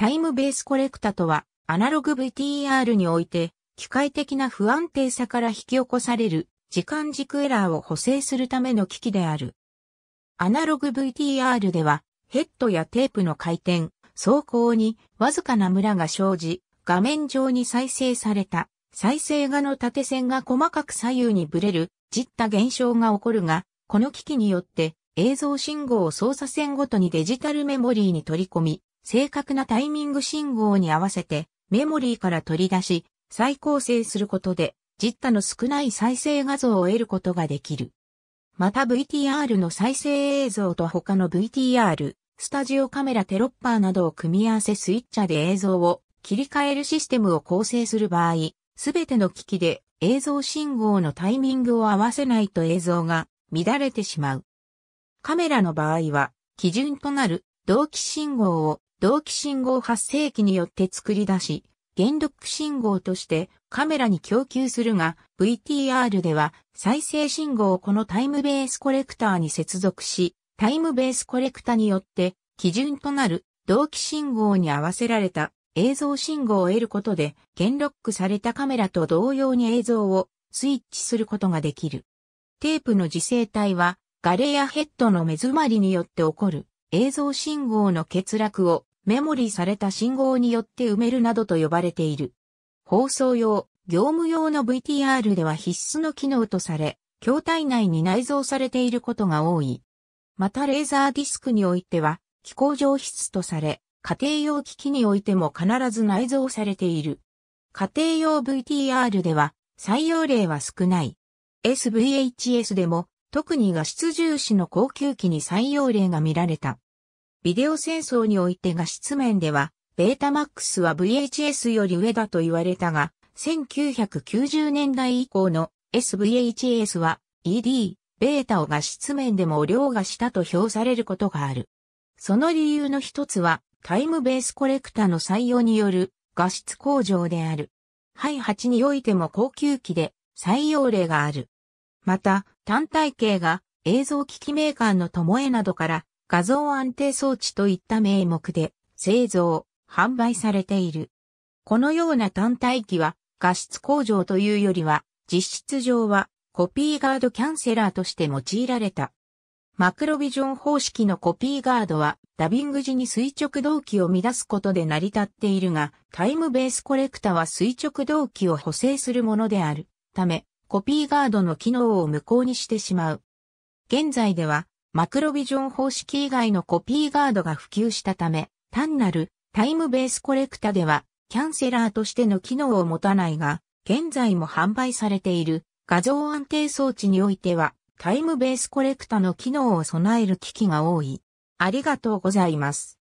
タイムベースコレクタとは、アナログ VTR において、機械的な不安定さから引き起こされる時間軸エラーを補正するための機器である。アナログ VTR では、ヘッドやテープの回転、走行にわずかなムラが生じ、画面上に再生された、再生画の縦線が細かく左右にブレる、じった現象が起こるが、この機器によって映像信号を操作線ごとにデジタルメモリーに取り込み、正確なタイミング信号に合わせてメモリーから取り出し、再構成することで、実他の少ない再生画像を得ることができる。また VTR の再生映像と他の VTR、スタジオカメラテロッパーなどを組み合わせスイッチャーで映像を切り替えるシステムを構成する場合、すべての機器で映像信号のタイミングを合わせないと映像が乱れてしまう。カメラの場合は、基準となる同期信号を同期信号発生器によって作り出し、原力信号としてカメラに供給するが、VTR では再生信号をこのタイムベースコレクターに接続し、タイムベースコレクターによって基準となる同期信号に合わせられた映像信号を得ることで、原ロックされたカメラと同様に映像をスイッチすることができる。テープの磁性体は、ガレやヘッドの目詰まりによって起こる映像信号の欠落をメモリされた信号によって埋めるなどと呼ばれている。放送用、業務用の VTR では必須の機能とされ、筐体内に内蔵されていることが多い。またレーザーディスクにおいては、機構上質とされ、家庭用機器においても必ず内蔵されている。家庭用 VTR では、採用例は少ない。SVHS でも、特に画質重視の高級機に採用例が見られた。ビデオ戦争において画質面では、ベータマックスは VHS より上だと言われたが、1990年代以降の SVHS は ED、ベータを画質面でも凌駕したと評されることがある。その理由の一つは、タイムベースコレクタの採用による画質向上である。ハイ8においても高級機で採用例がある。また、単体系が映像機器メーカーのともえなどから画像安定装置といった名目で製造、販売されている。このような単体機は画質工場というよりは実質上はコピーガードキャンセラーとして用いられた。マクロビジョン方式のコピーガードはダビング時に垂直動機を乱すことで成り立っているが、タイムベースコレクタは垂直動機を補正するものであるため、コピーガードの機能を無効にしてしまう。現在ではマクロビジョン方式以外のコピーガードが普及したため、単なるタイムベースコレクタではキャンセラーとしての機能を持たないが、現在も販売されている画像安定装置においてはタイムベースコレクタの機能を備える機器が多い。ありがとうございます。